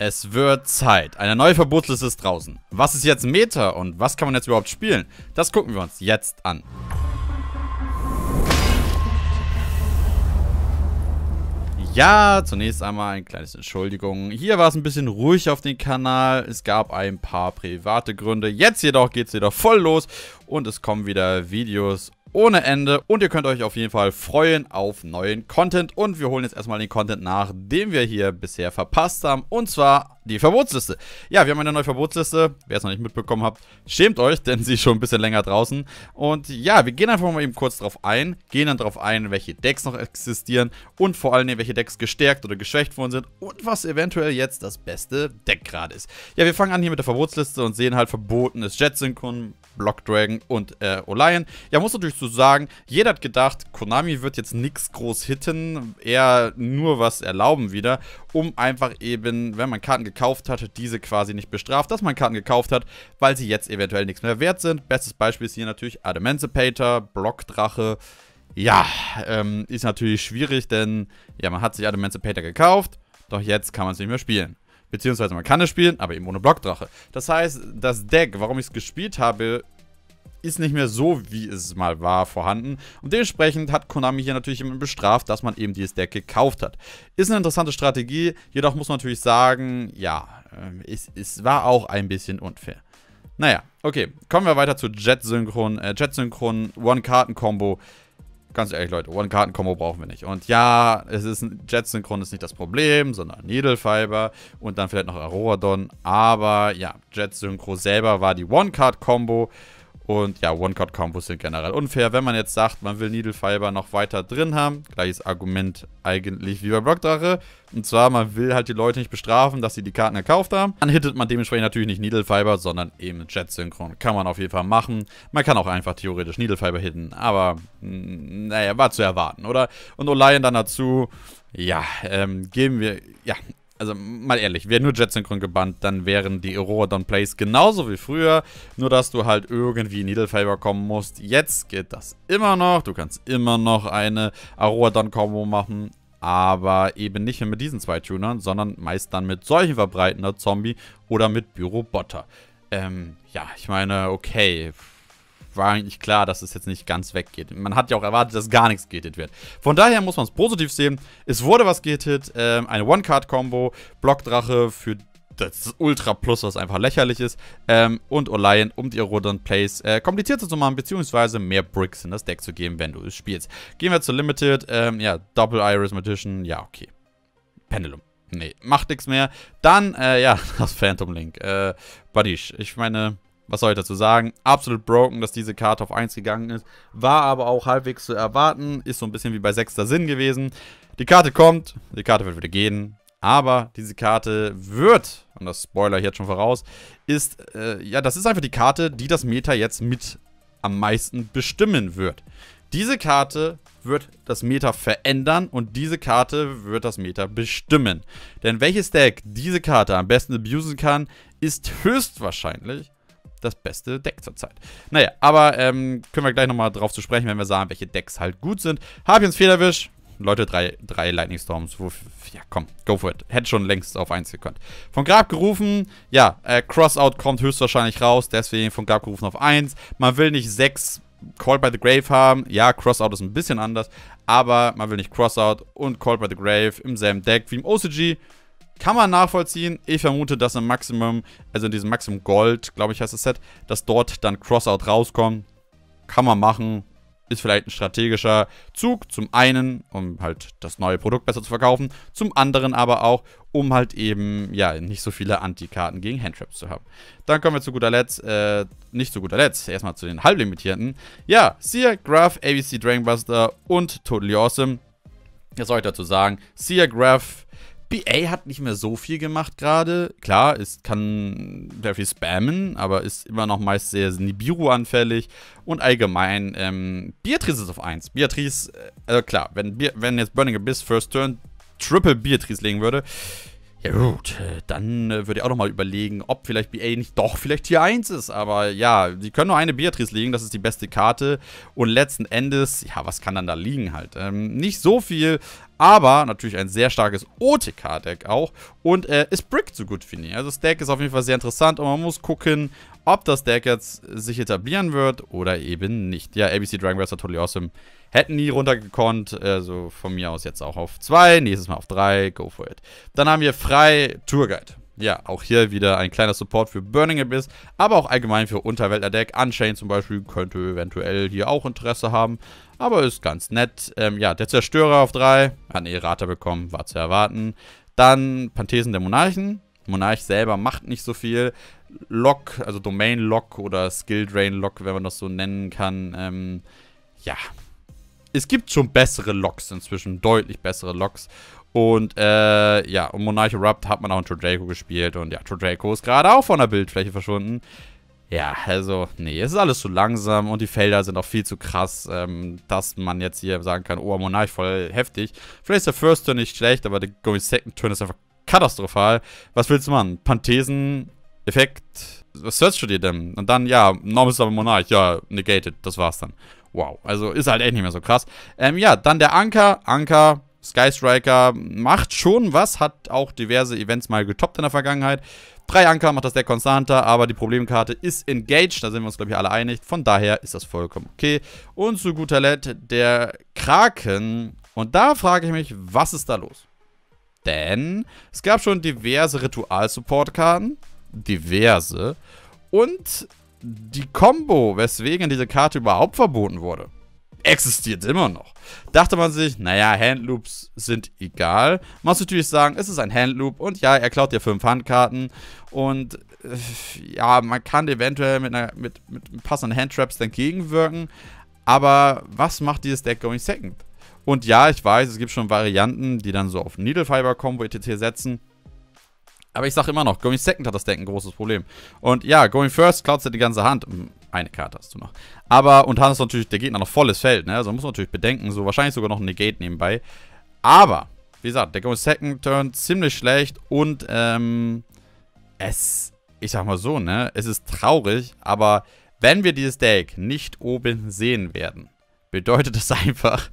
Es wird Zeit. Eine neue Verbotsliste ist draußen. Was ist jetzt Meta und was kann man jetzt überhaupt spielen? Das gucken wir uns jetzt an. Ja, zunächst einmal ein kleines Entschuldigung. Hier war es ein bisschen ruhig auf dem Kanal. Es gab ein paar private Gründe. Jetzt jedoch geht es wieder voll los und es kommen wieder Videos ohne Ende und ihr könnt euch auf jeden Fall freuen auf neuen Content und wir holen jetzt erstmal den Content nach, den wir hier bisher verpasst haben und zwar die Verbotsliste. Ja, wir haben eine neue Verbotsliste, wer es noch nicht mitbekommen hat, schämt euch, denn sie ist schon ein bisschen länger draußen und ja, wir gehen einfach mal eben kurz drauf ein, gehen dann drauf ein, welche Decks noch existieren und vor allen Dingen, welche Decks gestärkt oder geschwächt worden sind und was eventuell jetzt das beste Deck gerade ist. Ja, wir fangen an hier mit der Verbotsliste und sehen halt verbotenes Jetsyncron, Block Dragon und äh, O'Lion. Ja, muss natürlich so sagen, jeder hat gedacht, Konami wird jetzt nichts groß hitten, eher nur was erlauben wieder, um einfach eben, wenn man Karten gekauft hatte, diese quasi nicht bestraft, dass man Karten gekauft hat, weil sie jetzt eventuell nichts mehr wert sind. Bestes Beispiel ist hier natürlich Ademancipator, Blockdrache. Ja, ähm, ist natürlich schwierig, denn ja, man hat sich Ademancipator gekauft, doch jetzt kann man es nicht mehr spielen. Beziehungsweise man kann es spielen, aber eben ohne Blockdrache. Das heißt, das Deck, warum ich es gespielt habe, ist nicht mehr so, wie es mal war, vorhanden. Und dementsprechend hat Konami hier natürlich jemanden bestraft, dass man eben dieses Deck gekauft hat. Ist eine interessante Strategie, jedoch muss man natürlich sagen, ja, ähm, es, es war auch ein bisschen unfair. Naja, okay, kommen wir weiter zu Jet Synchron, äh, Jet Synchron One-Karten-Kombo. Ganz ehrlich, Leute, One-Karten-Kombo brauchen wir nicht. Und ja, es ist ein Jet-Synchron ist nicht das Problem, sondern Needle Fiber und dann vielleicht noch Aroradon. Aber ja, Jet-Synchro selber war die One-Card-Kombo. Und ja, One-Card-Combos sind generell unfair. Wenn man jetzt sagt, man will Needle Fiber noch weiter drin haben, gleiches Argument eigentlich wie bei Blockdrache. Und zwar, man will halt die Leute nicht bestrafen, dass sie die Karten gekauft haben. Dann hittet man dementsprechend natürlich nicht Needle Fiber, sondern eben Jet Synchron. Kann man auf jeden Fall machen. Man kann auch einfach theoretisch Needle Fiber hitten, aber mm, naja, war zu erwarten, oder? Und Olein dann dazu, ja, ähm, geben wir, ja, also mal ehrlich, wäre nur Jet-Synchron gebannt, dann wären die Erorodon Plays genauso wie früher, nur dass du halt irgendwie in Needle Needlefaber kommen musst. Jetzt geht das immer noch, du kannst immer noch eine arorodon Combo machen, aber eben nicht mehr mit diesen zwei Tunern, sondern meist dann mit solchen verbreitender Zombie oder mit Bürobotter. Ähm, ja, ich meine, okay, war eigentlich klar, dass es jetzt nicht ganz weggeht. Man hat ja auch erwartet, dass gar nichts gehittet wird. Von daher muss man es positiv sehen. Es wurde was gehittet. Ähm, eine One-Card-Combo, Blockdrache für das Ultra Plus, was einfach lächerlich ist. Ähm, und Orion, um die Rodon Plays äh, komplizierter zu machen, beziehungsweise mehr Bricks in das Deck zu geben, wenn du es spielst. Gehen wir zu Limited. Ähm, ja, Double Iris Magician. Ja, okay. Pendulum. Nee, macht nichts mehr. Dann, äh, ja, das Phantom Link. Äh, Badish. Ich meine, was soll ich dazu sagen? Absolut broken, dass diese Karte auf 1 gegangen ist. War aber auch halbwegs zu erwarten. Ist so ein bisschen wie bei sechster Sinn gewesen. Die Karte kommt, die Karte wird wieder gehen. Aber diese Karte wird, und das Spoiler jetzt schon voraus, ist, äh, ja, das ist einfach die Karte, die das Meta jetzt mit am meisten bestimmen wird. Diese Karte wird das Meta verändern und diese Karte wird das Meta bestimmen. Denn welches Deck diese Karte am besten abusen kann, ist höchstwahrscheinlich das beste Deck zurzeit. Naja, aber ähm, können wir gleich nochmal drauf zu sprechen, wenn wir sagen, welche Decks halt gut sind. Harpions Federwisch. Leute, drei, drei Lightning Storms. ja, komm, go for it. Hätte schon längst auf 1 gekonnt. Von Grab gerufen, ja, äh, Crossout kommt höchstwahrscheinlich raus, deswegen von Grab gerufen auf 1. Man will nicht 6 Call by the Grave haben. Ja, Crossout ist ein bisschen anders, aber man will nicht Crossout und Call by the Grave im selben Deck wie im OCG. Kann man nachvollziehen. Ich vermute, dass im Maximum, also in diesem Maximum Gold, glaube ich heißt das Set, dass dort dann Crossout rauskommt. Kann man machen. Ist vielleicht ein strategischer Zug. Zum einen, um halt das neue Produkt besser zu verkaufen. Zum anderen aber auch, um halt eben, ja, nicht so viele Antikarten gegen Handtraps zu haben. Dann kommen wir zu guter Letzt, äh, nicht zu guter Letzt, erstmal zu den halblimitierten. Ja, Seer, Graph, ABC Dragonbuster und Totally Awesome. Was soll ich dazu sagen? Seer, Graph BA hat nicht mehr so viel gemacht gerade. Klar, es kann sehr viel spammen, aber ist immer noch meist sehr Nibiru-anfällig. Und allgemein, ähm, Beatrice ist auf 1. Beatrice, äh, also klar, wenn, wenn jetzt Burning Abyss First Turn Triple Beatrice legen würde, ja gut, äh, dann äh, würde ich auch nochmal überlegen, ob vielleicht BA nicht doch vielleicht Tier 1 ist. Aber ja, sie können nur eine Beatrice legen, das ist die beste Karte. Und letzten Endes, ja, was kann dann da liegen halt? Ähm, nicht so viel, aber natürlich ein sehr starkes OTK-Deck auch. Und äh, ist Brick so gut wie nie. Also das Deck ist auf jeden Fall sehr interessant und man muss gucken, ob das Deck jetzt sich etablieren wird oder eben nicht. Ja, ABC Dragon Wars war totally awesome. Hätten nie runtergekonnt, also von mir aus jetzt auch auf 2, nächstes Mal auf 3, go for it. Dann haben wir frei Tourguide. Ja, auch hier wieder ein kleiner Support für Burning Abyss, aber auch allgemein für Unterwelter Deck. Unchained zum Beispiel könnte eventuell hier auch Interesse haben, aber ist ganz nett. Ähm, ja, der Zerstörer auf 3, hat eine Errata bekommen, war zu erwarten. Dann Panthesen der Monarchen. Monarch selber macht nicht so viel. Lock, also Domain Lock oder Skill Drain Lock, wenn man das so nennen kann. Ähm, ja, es gibt schon bessere Loks inzwischen, deutlich bessere Loks. Und äh, ja, und Monarch Erupt hat man auch in Trodraco gespielt. Und ja, Trodraco ist gerade auch von der Bildfläche verschwunden. Ja, also, nee, es ist alles zu langsam und die Felder sind auch viel zu krass, ähm, dass man jetzt hier sagen kann, oh, Monarch voll heftig. Vielleicht ist der First Turn nicht schlecht, aber der Going Second Turn ist einfach katastrophal. Was willst du machen? Panthesen, Effekt, was searchst du dir denn? Und dann, ja, Norm ist aber Monarch, ja, negated, das war's dann wow. Also ist halt echt nicht mehr so krass. Ähm, ja, dann der Anker. Anker, Sky Striker macht schon was, hat auch diverse Events mal getoppt in der Vergangenheit. Drei Anker macht das Deck konstanter, aber die Problemkarte ist engaged, da sind wir uns, glaube ich, alle einig. Von daher ist das vollkommen okay. Und zu guter Letzt der Kraken. Und da frage ich mich, was ist da los? Denn es gab schon diverse Ritual-Support-Karten. Diverse. Und die Combo, weswegen diese Karte überhaupt verboten wurde, existiert immer noch. Dachte man sich, naja, Handloops sind egal. Man muss natürlich sagen, es ist ein Handloop und ja, er klaut dir fünf Handkarten und äh, ja, man kann eventuell mit, einer, mit, mit passenden Handtraps entgegenwirken, aber was macht dieses Deck going second? Und ja, ich weiß, es gibt schon Varianten, die dann so auf Needle Fiber Combo etc. setzen. Aber ich sage immer noch, Going Second hat das Deck ein großes Problem. Und ja, Going First klaut dir die ganze Hand. Eine Karte hast du noch. Aber, und ist natürlich der Gegner noch volles Feld, ne? Also muss man natürlich bedenken, so wahrscheinlich sogar noch ein Negate nebenbei. Aber, wie gesagt, der Going Second Turn ziemlich schlecht und, ähm, es, ich sag mal so, ne? Es ist traurig, aber wenn wir dieses Deck nicht oben sehen werden, bedeutet das einfach,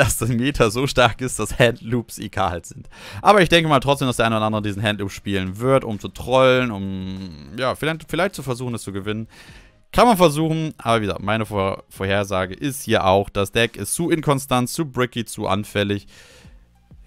dass der Meta so stark ist, dass Handloops IK halt sind. Aber ich denke mal trotzdem, dass der eine oder andere diesen Handloop spielen wird, um zu trollen, um ja, vielleicht, vielleicht zu versuchen, es zu gewinnen. Kann man versuchen, aber wie gesagt, meine Vor Vorhersage ist hier auch, das Deck ist zu inkonstant, zu bricky, zu anfällig.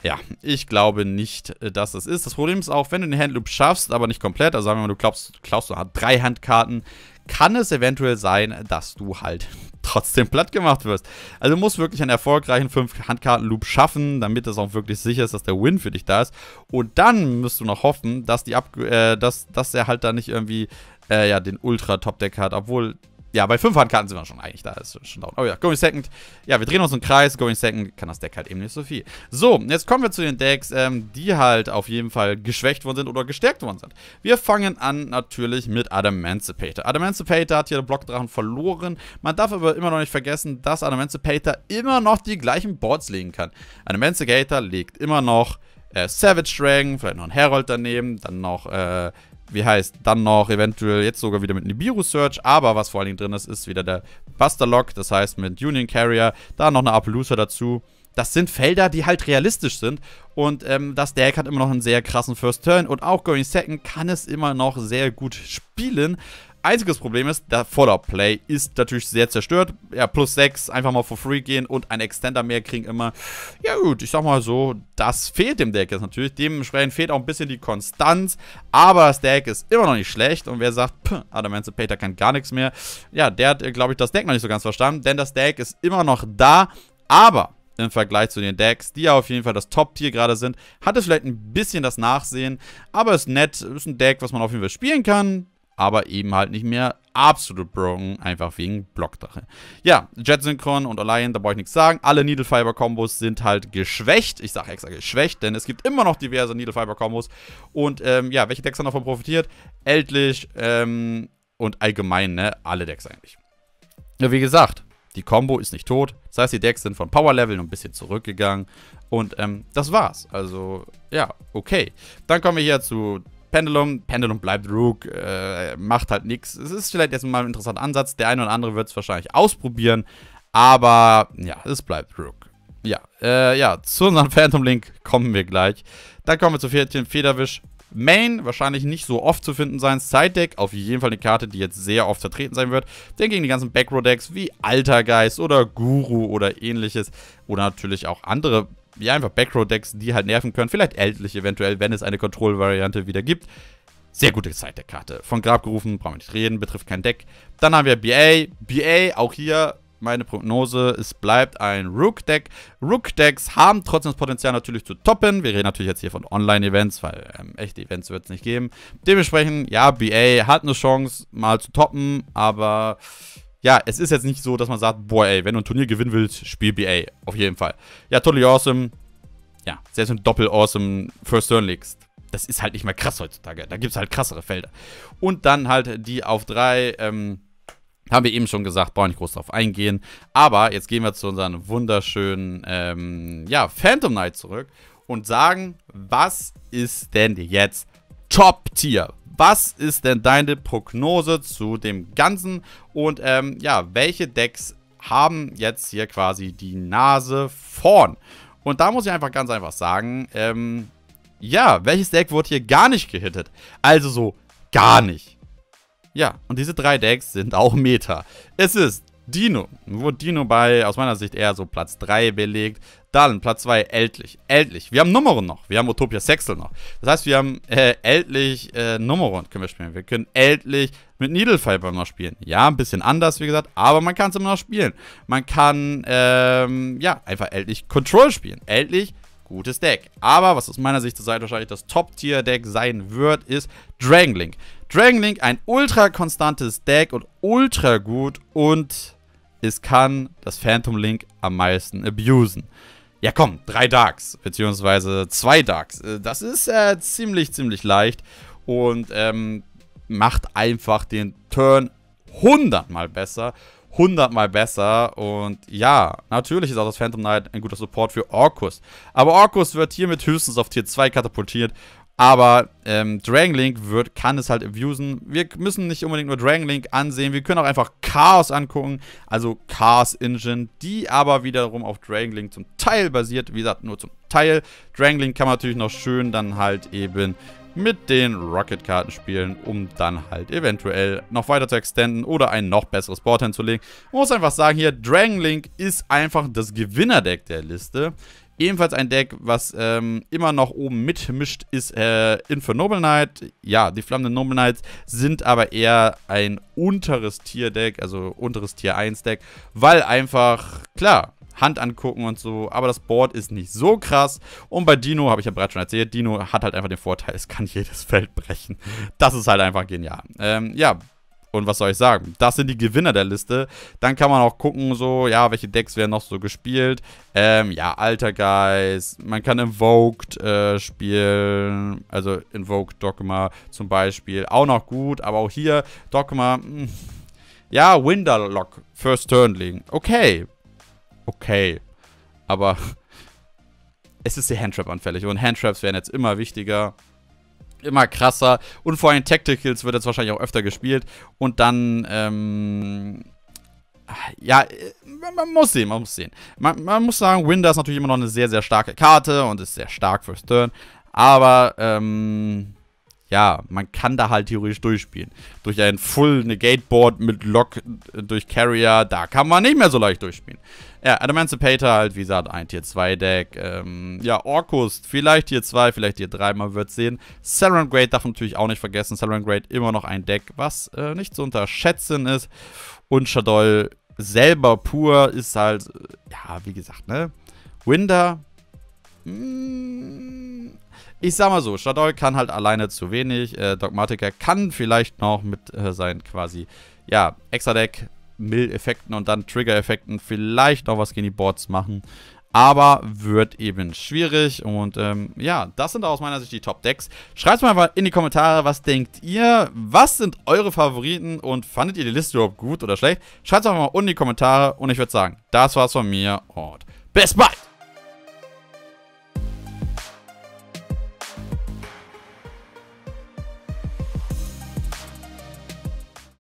Ja, ich glaube nicht, äh, dass das ist. Das Problem ist auch, wenn du den Handloop schaffst, aber nicht komplett, also sagen wir mal, du klaust, klaust du halt drei Handkarten, kann es eventuell sein, dass du halt trotzdem platt gemacht wirst. Also du musst wirklich einen erfolgreichen 5-Handkarten-Loop schaffen, damit es auch wirklich sicher ist, dass der Win für dich da ist. Und dann musst du noch hoffen, dass, die Ab äh, dass, dass er halt da nicht irgendwie äh, ja, den Ultra-Top-Deck hat, obwohl ja, bei 5 Handkarten sind wir schon eigentlich da. Ist schon down. Oh ja, Going Second. Ja, wir drehen uns im Kreis. Going Second kann das Deck halt eben nicht so viel. So, jetzt kommen wir zu den Decks, ähm, die halt auf jeden Fall geschwächt worden sind oder gestärkt worden sind. Wir fangen an natürlich mit Adamancipator. Adamancipator hat hier den Blockdrachen verloren. Man darf aber immer noch nicht vergessen, dass Adamancipator immer noch die gleichen Boards legen kann. Adamancipator legt immer noch äh, Savage Dragon, vielleicht noch ein Herald daneben, dann noch äh, wie heißt, dann noch eventuell jetzt sogar wieder mit Nibiru Search, aber was vor allen Dingen drin ist, ist wieder der Buster Lock, das heißt mit Union Carrier, da noch eine Appaloosa dazu. Das sind Felder, die halt realistisch sind und ähm, das Deck hat immer noch einen sehr krassen First Turn und auch Going Second kann es immer noch sehr gut spielen. Einziges Problem ist, der Fallout Play ist natürlich sehr zerstört. Ja, plus 6, einfach mal for free gehen und ein Extender mehr kriegen immer. Ja gut, ich sag mal so, das fehlt dem Deck jetzt natürlich. Dementsprechend fehlt auch ein bisschen die Konstanz. Aber das Deck ist immer noch nicht schlecht. Und wer sagt, pff, Adam Pater kann gar nichts mehr. Ja, der hat, äh, glaube ich, das Deck noch nicht so ganz verstanden. Denn das Deck ist immer noch da. Aber im Vergleich zu den Decks, die ja auf jeden Fall das Top-Tier gerade sind, hat es vielleicht ein bisschen das Nachsehen, aber ist nett, ist ein Deck, was man auf jeden Fall spielen kann, aber eben halt nicht mehr absolut broken, einfach wegen Blockdrache. Ja, Jet Synchron und Alliant, da brauche ich nichts sagen. Alle Needle Fiber Combos sind halt geschwächt. Ich sage extra geschwächt, denn es gibt immer noch diverse Needle Fiber Combos. Und ähm, ja, welche Decks haben davon profitiert? Eldlich ähm, und allgemein, ne? Alle Decks eigentlich. Ja, wie gesagt, die Combo ist nicht tot. Das heißt, die Decks sind von Power-Level ein bisschen zurückgegangen. Und ähm, das war's. Also, ja, okay. Dann kommen wir hier zu Pendulum, Pendulum bleibt Rook, äh, macht halt nichts. Es ist vielleicht jetzt mal ein interessanter Ansatz. Der eine oder andere wird es wahrscheinlich ausprobieren, aber ja, es bleibt Rook. Ja, äh, ja, zu unserem Phantom Link kommen wir gleich. Dann kommen wir zu Federwisch. Main, wahrscheinlich nicht so oft zu finden sein. Side Deck, auf jeden Fall eine Karte, die jetzt sehr oft vertreten sein wird. Denn gegen die ganzen Backrow Decks wie Altergeist oder Guru oder ähnliches oder natürlich auch andere ja, einfach Backrow-Decks, die halt nerven können. Vielleicht ältlich eventuell, wenn es eine Kontrollvariante wieder gibt. Sehr gute Zeit der Karte. Von Grab gerufen, brauchen wir nicht reden, betrifft kein Deck. Dann haben wir BA. BA, auch hier meine Prognose, es bleibt ein Rook-Deck. Rook-Decks haben trotzdem das Potenzial natürlich zu toppen. Wir reden natürlich jetzt hier von Online-Events, weil ähm, echte Events wird es nicht geben. Dementsprechend, ja, BA hat eine Chance mal zu toppen, aber ja, es ist jetzt nicht so, dass man sagt, boah, ey, wenn du ein Turnier gewinnen willst, spiel BA. Auf jeden Fall. Ja, totally awesome. Ja, selbst ein Doppel-awesome First Turn legst. Das ist halt nicht mehr krass heutzutage. Da gibt es halt krassere Felder. Und dann halt die auf drei, ähm, haben wir eben schon gesagt, brauche nicht groß drauf eingehen. Aber jetzt gehen wir zu unserem wunderschönen, ähm, ja, Phantom Knight zurück und sagen, was ist denn jetzt Top-Tier. Was ist denn deine Prognose zu dem Ganzen? Und ähm, ja, welche Decks haben jetzt hier quasi die Nase vorn? Und da muss ich einfach ganz einfach sagen, ähm, ja, welches Deck wurde hier gar nicht gehittet? Also so, gar nicht. Ja, und diese drei Decks sind auch Meta. Es ist Dino. Wurde Dino bei, aus meiner Sicht, eher so Platz 3 belegt. Dann Platz 2, Eltlich. Eltlich. Wir haben Nummern noch. Wir haben Utopia Sexel noch. Das heißt, wir haben äh, Eltlich äh, Nummern können wir spielen. Wir können Eltlich mit Needlefiber noch spielen. Ja, ein bisschen anders, wie gesagt, aber man kann es immer noch spielen. Man kann, ähm, ja, einfach Eltlich Control spielen. Eltlich gutes Deck. Aber was aus meiner Sicht zurzeit wahrscheinlich das Top-Tier-Deck sein wird, ist Dragon Dragon Link ein ultra konstantes Deck und ultra gut und es kann das Phantom Link am meisten abusen. Ja komm, drei Darks, beziehungsweise zwei Darks. Äh, das ist äh, ziemlich, ziemlich leicht und ähm, macht einfach den Turn 100 mal besser. 100 mal besser und ja, natürlich ist auch das Phantom Knight ein guter Support für Orkus. Aber Orkus wird hiermit höchstens auf Tier 2 katapultiert aber ähm, Dragon wird, kann es halt abusen. Wir müssen nicht unbedingt nur Dragonlink ansehen. Wir können auch einfach Chaos angucken. Also Chaos Engine, die aber wiederum auf Dragonlink zum Teil basiert. Wie gesagt, nur zum Teil. Dragonlink kann man natürlich noch schön dann halt eben mit den Rocket-Karten spielen, um dann halt eventuell noch weiter zu extenden oder ein noch besseres Board hinzulegen. Man muss einfach sagen hier, Dragonlink ist einfach das Gewinnerdeck der Liste. Ebenfalls ein Deck, was ähm, immer noch oben mitmischt, ist äh, Infernoble Knight. Ja, die flammenden Noble Knights sind aber eher ein unteres Tier-Deck, also unteres Tier 1-Deck, weil einfach, klar, Hand angucken und so, aber das Board ist nicht so krass. Und bei Dino, habe ich ja bereits schon erzählt, Dino hat halt einfach den Vorteil, es kann jedes Feld brechen. Das ist halt einfach genial. Ähm, ja, und was soll ich sagen? Das sind die Gewinner der Liste. Dann kann man auch gucken, so, ja, welche Decks werden noch so gespielt. Ähm, ja, Altergeist. Man kann Invoked äh, spielen. Also Invoked Dogma zum Beispiel. Auch noch gut, aber auch hier Dogma. Hm. Ja, Winderlock. First Turn legen. Okay. Okay. Aber es ist sehr Handtrap-anfällig. Und Handtraps werden jetzt immer wichtiger immer krasser. Und vor allem Tacticals wird jetzt wahrscheinlich auch öfter gespielt. Und dann, ähm, ja, man muss sehen, man muss sehen. Man, man muss sagen, Winder ist natürlich immer noch eine sehr, sehr starke Karte und ist sehr stark fürs Turn. Aber, ähm, ja, man kann da halt theoretisch durchspielen. Durch ein Full Negateboard mit Lock äh, durch Carrier, da kann man nicht mehr so leicht durchspielen. Ja, Adamantipator halt, wie gesagt, ein Tier 2 Deck. Ähm, ja, Orkus, vielleicht Tier 2, vielleicht Tier 3, man wird sehen. Celeron Great darf man natürlich auch nicht vergessen. Celeron Great immer noch ein Deck, was äh, nicht zu unterschätzen ist. Und Shadol selber pur ist halt, äh, ja, wie gesagt, ne? Winder, mh, hm, ich sag mal so, Shadow kann halt alleine zu wenig. Äh, Dogmatiker kann vielleicht noch mit äh, seinen quasi, ja, Extra-Deck, Mill-Effekten und dann Trigger-Effekten vielleicht noch was gegen die Boards machen. Aber wird eben schwierig. Und ähm, ja, das sind aus meiner Sicht die Top-Decks. Schreibt mir einfach in die Kommentare, was denkt ihr? Was sind eure Favoriten? Und fandet ihr die Liste überhaupt gut oder schlecht? Schreibt es einfach mal unten in die Kommentare. Und ich würde sagen, das war's von mir. Und bis bald!